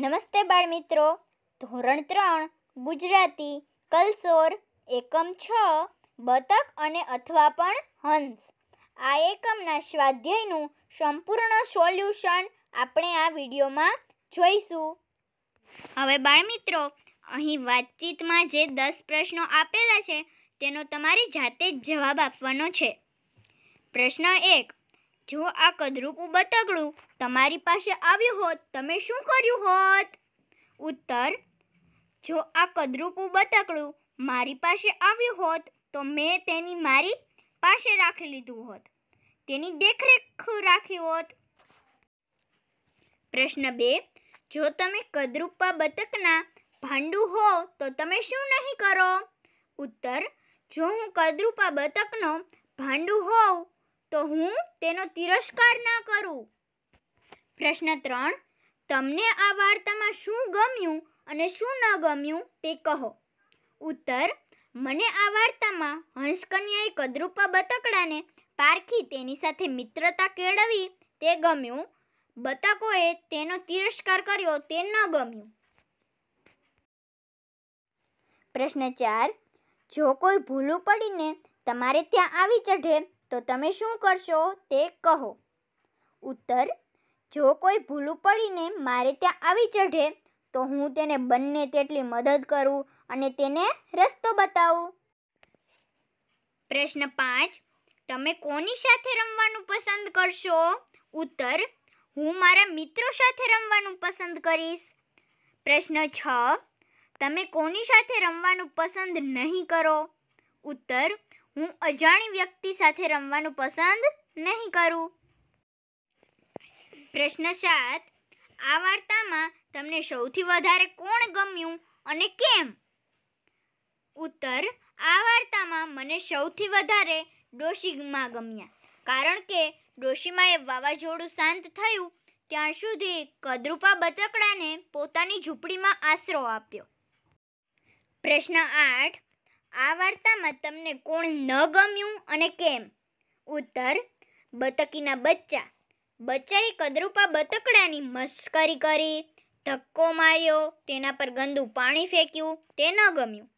નમસ્તે બાળ મિત્રો ધોરણ ત્રણ ગુજરાતી કલસોર એકમ છ બતક અને અથવા પણ હંસ આ એકમના સ્વાધ્યાયનું સંપૂર્ણ સોલ્યુશન આપણે આ વિડીયોમાં જોઈશું હવે બાળમિત્રો અહીં વાતચીતમાં જે દસ પ્રશ્નો આપેલા છે તેનો તમારે જાતે જ જવાબ આપવાનો છે પ્રશ્ન એક જો આ કદરૂપું બતકડું તમારી પાસે આવ્યું હોત તમે શું કર્યું હોત ઉત્તર જો આ કદરૂપું બતકડું મારી પાસે આવ્યું હોત તો મેં તેની મારી પાસે રાખી લીધું હોત તેની દેખરેખ રાખી હોત પ્રશ્ન બે જો તમે કદરૂપા બતકના ભાંડું હો તો તમે શું નહીં કરો ઉત્તર જો હું કદરૂપા બતકનો ભાંડું હોઉં તો હું તેનો તિરસ્કાર ના કરું પ્રશ્ન ત્રણ તમને આ વાર્તામાં શું ગમ્યું અને શું ન ગમ્યું તે કહો ઉત્તર મને આ વાર્તામાં હંસકન્યાએ કદરૂપા બતકડાને પારખી તેની સાથે મિત્રતા કેળવી તે ગમ્યું બતકોએ તેનો તિરસ્કાર કર્યો તે ન ગમ્યું પ્રશ્ન ચાર જો કોઈ ભૂલું પડીને તમારે ત્યાં આવી ચઢે તો તમે શું કરશો તે કહો ઉત્તર જો કોઈ ભૂલું પડીને મારે ત્યાં આવી ચઢે તો હું તેને બંને તેટલી મદદ કરું અને તેને રસ્તો બતાવું પ્રશ્ન પાંચ તમે કોની સાથે રમવાનું પસંદ કરશો ઉત્તર હું મારા મિત્રો સાથે રમવાનું પસંદ કરીશ પ્રશ્ન છ તમે કોની સાથે રમવાનું પસંદ નહીં કરો ઉત્તર હું અજાણી વ્યક્તિ સાથે રમવાનું પસંદ નહીં કરું પ્રશ્ન સાત આ વાર્તામાં તમને સૌથી વધારે કોણ ગમ્યું અને કેમ ઉત્તર આ વાર્તામાં મને સૌથી વધારે ડોશીમાં ગમ્યા કારણ કે એ વાવાઝોડું શાંત થયું ત્યાં સુધી કદરૂપા બતકડાને પોતાની ઝૂંપડીમાં આશરો આપ્યો પ્રશ્ન આઠ આ વાર્તામાં તમને કોણ ન ગમ્યું અને કેમ ઉત્તર બતકીના બચ્ચા બચ્ચાએ કદરૂપા બતકડાની મશ્કરી કરી ધક્કો માર્યો તેના પર ગંદુ પાણી ફેંક્યું તે ન ગમ્યું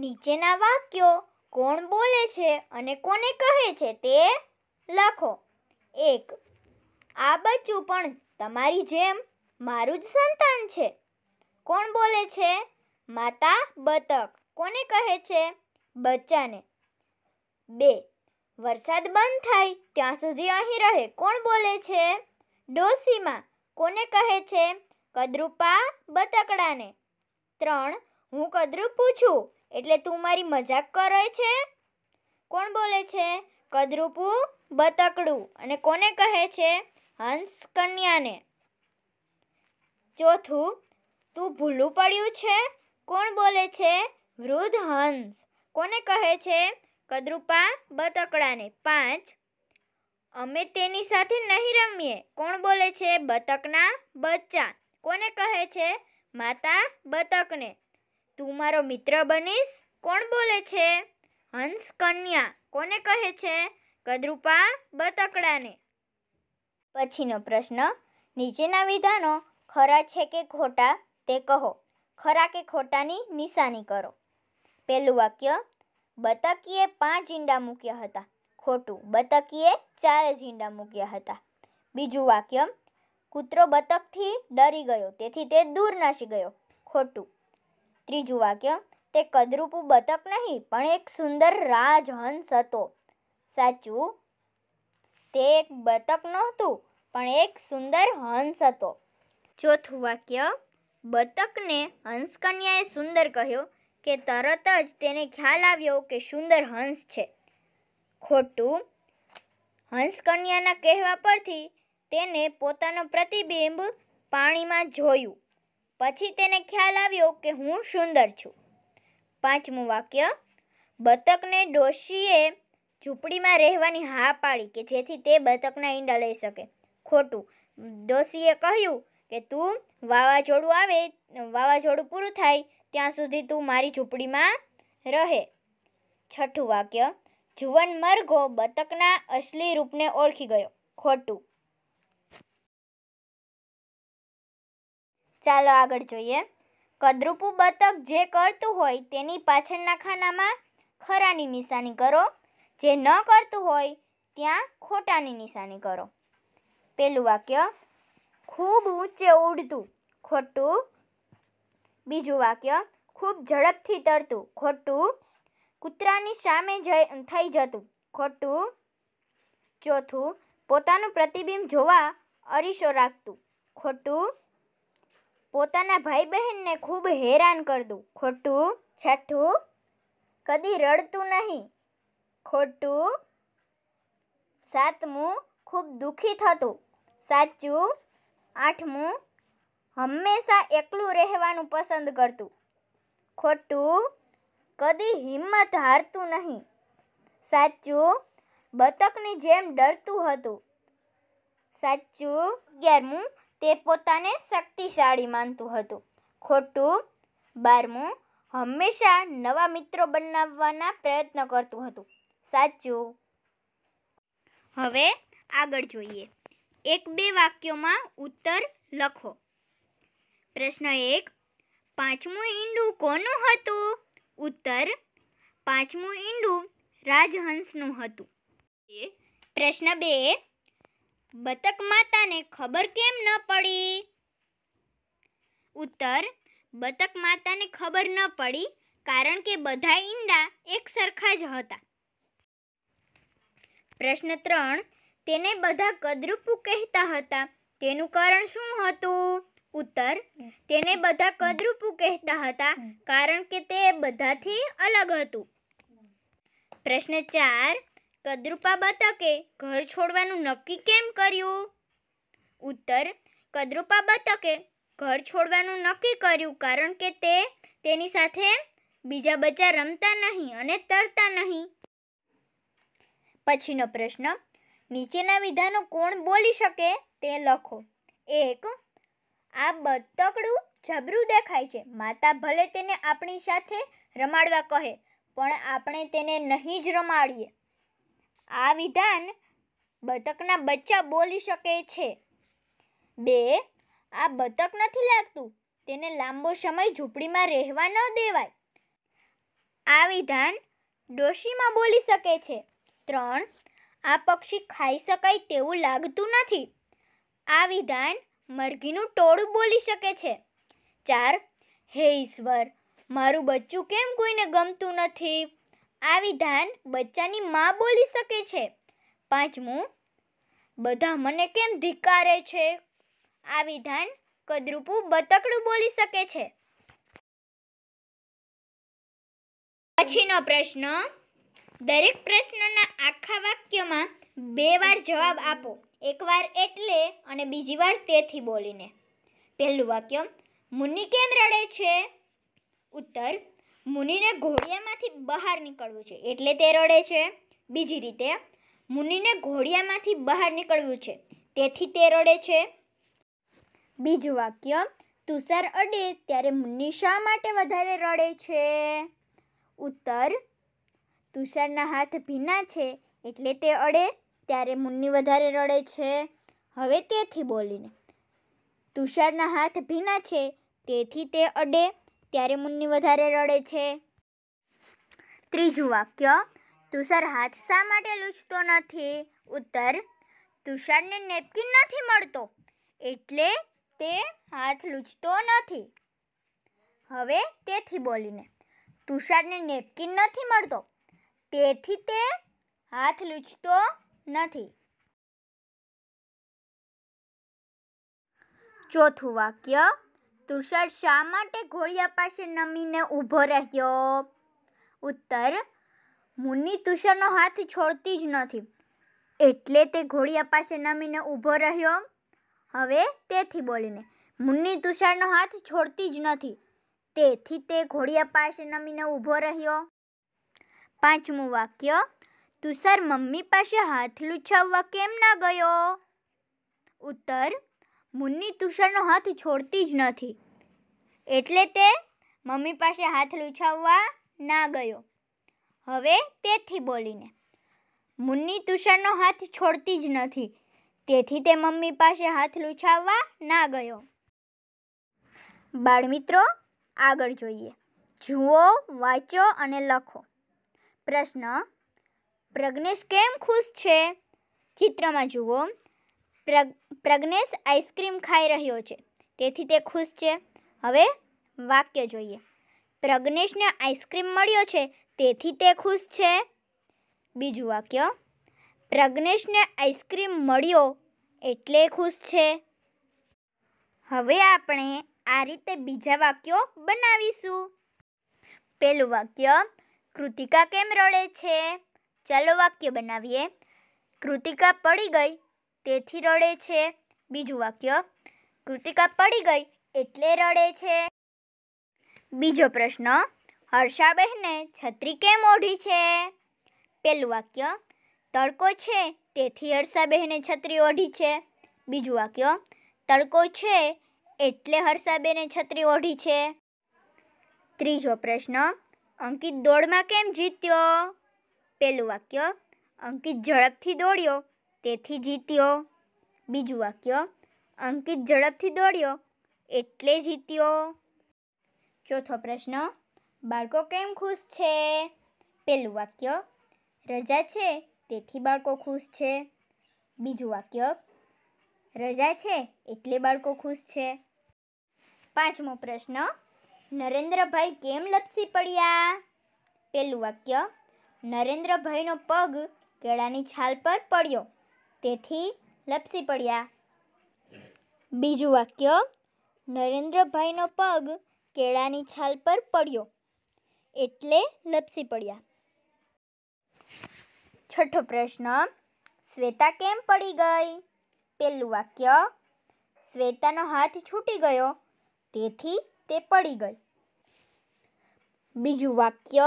નીચેના વાક્યો કોણ બોલે છે અને કોને કહે છે તે લખો એક આ બચ્ચું પણ તમારી જેમ મારું જ સંતાન છે કોણ બોલે છે માતા બતક કોને કહે છે બચ્ચાને બે વરસાદ બંધ થાય ત્યાં સુધી અહીં રહે કોણ બોલે છે ડોસીમાં કોને કહે છે કદરૂપા બતકડાને ત્રણ હું કદરૂપું છું એટલે તું મારી મજાક કરે છે કોણ બોલે છે કદરૂપું બતકડું અને કોને કહે છે હંસ કન્યાને ચોથું તું ભૂલું પડ્યું છે કોણ બોલે છે વૃદ્ધ હંસ કોને કહે છે કદરૂપા બતકડાને પાંચ અમે તેની સાથે નહીં રમીએ કોણ બોલે છે બતકના બચ્ચા કોને કહે છે માતા બતકને તું મારો મિત્ર બનીશ કોણ બોલે છે હંસ કન્યા કોને કહે છે કદરૂપા બતકડાને પછીનો પ્રશ્ન નીચેના વિધાનો ખરા છે કે ખોટા તે કહો ખરા કે ખોટાની નિશાની કરો પહેલું વાક્ય બતકીએ પાંચ ઈંડા મૂક્યા હતા ખોટું બતકીએ ચાર જ ઈંડા મૂક્યા હતા બીજું વાક્ય કૂતરો બતકથી ડરી ગયો તેથી તે દૂર નાસી ગયો ખોટું ત્રીજું વાક્ય તે કદરૂપું બતક નહીં પણ એક સુંદર રાજહંસ હતો સાચું તે એક બતક નહોતું પણ એક સુંદર હંસ હતો ચોથું વાક્ય બતકને હંસકન્યાએ સુંદર કહ્યો કે તરત જ તેને ખ્યાલ આવ્યો કે સુંદર હંસ છે ખોટું હંસકન્યાના કહેવા પરથી તેને પોતાનો પ્રતિબિંબ પાણીમાં જોયું પછી તેને ખ્યાલ આવ્યો કે હું સુંદર છું પાંચમું વાક્ય બતકને ડોશીએ ઝૂંપડીમાં રહેવાની હા પાડી કે જેથી તે બતકના ઈંડા લઈ શકે ખોટું ડોશીએ કહ્યું કે તું વાવાઝોડું આવે વાવાઝોડું પૂરું થાય ત્યાં સુધી તું મારી ઝૂંપડીમાં રહે છઠ્ઠું વાક્ય જુવન મરઘો બતકના અસલી રૂપને ઓળખી ગયો ખોટું ચાલો આગળ જોઈએ કદરૂપું બતક જે કરતું હોય તેની પાછળના ખાનામાં ખરાની નિશાની કરો જે ન કરતું હોય ત્યાં ખોટાની નિશાની કરો પહેલું વાક્ય ખૂબ ઊંચે ઉડતું ખોટું બીજું વાક્ય ખૂબ ઝડપથી તરતું ખોટું કૂતરાની સામે થઈ જતું ખોટું ચોથું પોતાનું પ્રતિબિંબ જોવા અરીસો રાખતું ખોટું પોતાના ભાઈ બહેનને ખૂબ હેરાન કરતું ખોટું છઠ્ઠું કદી રડતું નહીં ખોટું સાતમું ખૂબ દુઃખી થતું સાચું આઠમું હંમેશા એકલું રહેવાનું પસંદ કરતું ખોટું કદી હિંમત હારતું નહીં સાચું બતકની જેમ ડરતું હતું સાચું અગિયારમું તે પોતાને શક્તિશાળી માનતું હતું ખોટું બારમું હંમેશા નવા મિત્રો બનાવવાના પ્રયત્ન કરતું હતું સાચું હવે આગળ જોઈએ એક બે વાક્યોમાં ઉત્તર લખો પ્રશ્ન એક પાંચમું ઈંડું કોનું હતું ઉત્તર પાંચમું ઈંડું રાજહંસનું હતું પ્રશ્ન બે બતક માતાને ખબર કેમ ન પડી ઉત્તર બતક માતાને ખબર ન પડી કારણ કે બધા ઈંડા એક સરખા જ હતા પ્રશ્ન ત્રણ તેને બધા કદરૂપું કહેતા હતા તેનું કારણ શું હતું ઉત્તર તેને બધા કદરૂપું કહેતા હતા કારણ કે તે બધાથી અલગ હતું પ્રશ્ન ચાર કદરૂપા બતકે ઘર છોડવાનું નક્કી કેમ કર્યું ઉત્તર કદરૂપા બતકે ઘર છોડવાનું નક્કી કર્યું કારણ કે તે તેની સાથે બીજા બચ્ચા રમતા નહીં અને તરતા નહીં પછીનો પ્રશ્ન નીચેના વિધાનો કોણ બોલી શકે તે લખો એક આ બતકડું જબરું દેખાય છે માતા ભલે તેને આપણી સાથે રમાડવા કહે પણ આપણે તેને નહીં જ રમાડીએ આ વિધાન બતકના બચ્ચા બોલી શકે છે બે આ બતક નથી લાગતું તેને લાંબો સમય ઝૂંપડીમાં રહેવા ન દેવાય આ વિધાન ડોશીમાં બોલી શકે છે ત્રણ આ પક્ષી ખાઈ શકાય તેવું લાગતું નથી આ વિધાન મરઘીનું ટોળું બોલી શકે છે ચાર હે ઈશ્વર મારું બચ્ચું કેમ કોઈને ગમતું નથી આ વિધાન બચ્ચાની મા બોલી શકે છે પાંચમું બધા મને કેમ ધિકારે છે આ વિધાન કદરૂપું બતકડું બોલી શકે છે પછીનો પ્રશ્ન દરેક પ્રશ્નના આખા વાક્યમાં બે વાર જવાબ આપો એકવાર એટલે અને બીજી વાર તેથી બોલીને પહેલું વાક્ય મુનિ કેમ રડે છે ઉત્તર મુનિને ઘોડિયામાંથી બહાર નીકળવું છે એટલે તે રડે છે બીજી રીતે મુનિને ઘોડિયામાંથી બહાર નીકળવું છે તેથી તે રડે છે બીજું વાક્ય તુષાર અડે ત્યારે મુનિ શા માટે વધારે રડે છે ઉત્તર તુષારના હાથ ભીના છે એટલે તે અડે ત્યારે મુન્ની વધારે રડે છે હવે તેથી બોલીને તુષારના હાથ ભીના છે તેથી તે અડે ત્યારે મુન્ની વધારે રડે છે ત્રીજું વાક્ય તુષાર હાથ શા માટે લૂછતો નથી ઉત્તર તુષારને નેપકિન નથી મળતો એટલે તે હાથ લૂછતો નથી હવે તેથી બોલીને તુષારને નેપકિન નથી મળતો તેથી તે હાથ લૂછતો નથી ચોથું વાક્ય તુષાર શા માટે ઘોડિયા પાસે નમીને ઊભો રહ્યો ઉત્તર મુન્ની તુષારનો હાથ છોડતી જ નથી એટલે તે ઘોડિયા પાસે નમીને ઊભો રહ્યો હવે તેથી બોલીને મુન્ની તુષારનો હાથ છોડતી જ નથી તેથી તે ઘોડિયા પાસે નમીને ઊભો રહ્યો પાંચમું વાક્ય તુષાર મમ્મી પાસે હાથ લૂછાવવા કેમ ના ગયો ઉત્તર મુન્ની તુષારનો હાથ છોડતી જ નથી એટલે તે મમ્મી પાસે હાથ લૂછાવવા ના ગયો હવે તેથી બોલીને મુન્ની તુષારનો હાથ છોડતી જ નથી તેથી તે મમ્મી પાસે હાથ લુછાવવા ના ગયો બાળમિત્રો આગળ જોઈએ જુઓ વાંચો અને લખો પ્રશ્ન પ્રજ્ઞેશ કેમ ખુશ છે ચિત્રમાં જુઓ પ્રજ્ઞેશ આઈસ્ક્રીમ ખાઈ રહ્યો છે તેથી તે ખુશ છે હવે વાક્ય જોઈએ પ્રજ્ઞેશને આઈસ્ક્રીમ મળ્યો છે તેથી તે ખુશ છે બીજું વાક્ય પ્રજ્ઞેશને આઈસ્ક્રીમ મળ્યો એટલે ખુશ છે હવે આપણે આ રીતે બીજા વાક્યો બનાવીશું પહેલું વાક્ય કૃતિકા કેમ રડે છે ચાલો વાક્ય બનાવીએ કૃતિકા પડી ગઈ તેથી રડે છે બીજું વાક્ય કૃતિકા પડી ગઈ એટલે રડે છે બીજો પ્રશ્ન હર્ષાબહેને છત્રી કેમ ઓઢી છે પહેલું વાક્ય તડકો છે તેથી હર્ષાબહેને છત્રી ઓઢી છે બીજું વાક્ય તડકો છે એટલે હર્ષાબેને છત્રી ઓઢી છે ત્રીજો પ્રશ્ન અંકિત દોડમાં કેમ જીત્યો પહેલું વાક્ય અંકિત ઝડપથી દોડ્યો તેથી જીત્યો બીજું વાક્ય અંકિત ઝડપથી દોડ્યો એટલે જીત્યો ચોથો પ્રશ્ન બાળકો કેમ ખુશ છે પહેલું વાક્ય રજા છે તેથી બાળકો ખુશ છે બીજું વાક્ય રજા છે એટલે બાળકો ખુશ છે પાંચમો પ્રશ્ન નરેન્દ્રભાઈ કેમ લપસી પડ્યા પેલું વાક્ય નરેન્દ્રભાઈનો પગ કેળાની છાલ પર પડ્યો તેથી લપસી પડ્યા બીજું વાક્ય નરેન્દ્રભાઈનો પગ કેળાની છાલ પર પડ્યો એટલે લપસી પડ્યા છઠ્ઠો પ્રશ્ન શ્વેતા કેમ પડી ગઈ પેલું વાક્ય શ્વેતાનો હાથ છૂટી ગયો તેથી તે પડી ગઈ બીજું વાક્ય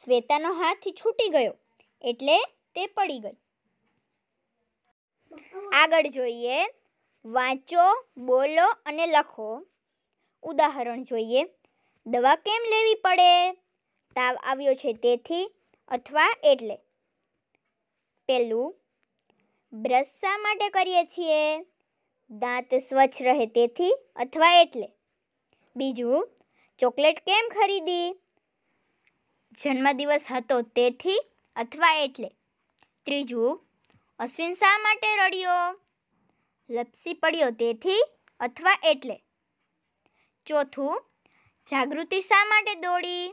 શ્વેતાનો હાથ છૂટી ગયો એટલે તે પડી ગઈ આગળ જોઈએ વાંચો બોલો અને લખો ઉદાહરણ જોઈએ દવા કેમ લેવી પડે તાવ આવ્યો છે તેથી અથવા એટલે પેલું બ્રશ શા માટે કરીએ છીએ દાંત સ્વચ્છ રહે તેથી અથવા એટલે બીજું ચોકલેટ કેમ ખરીદી જન્મદિવસ હતો તેથી અથવા એટલે ત્રીજું અશ્વિન શા માટે રડ્યો લપસી પડ્યો તેથી અથવા એટલે ચોથું જાગૃતિ શા માટે દોડી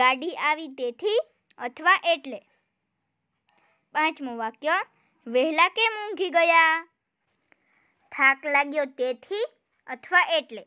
ગાડી આવી તેથી અથવા એટલે પાંચમું વાક્ય વહેલા કેમ ઊંઘી ગયા થાક લાગ્યો તેથી અથવા એટલે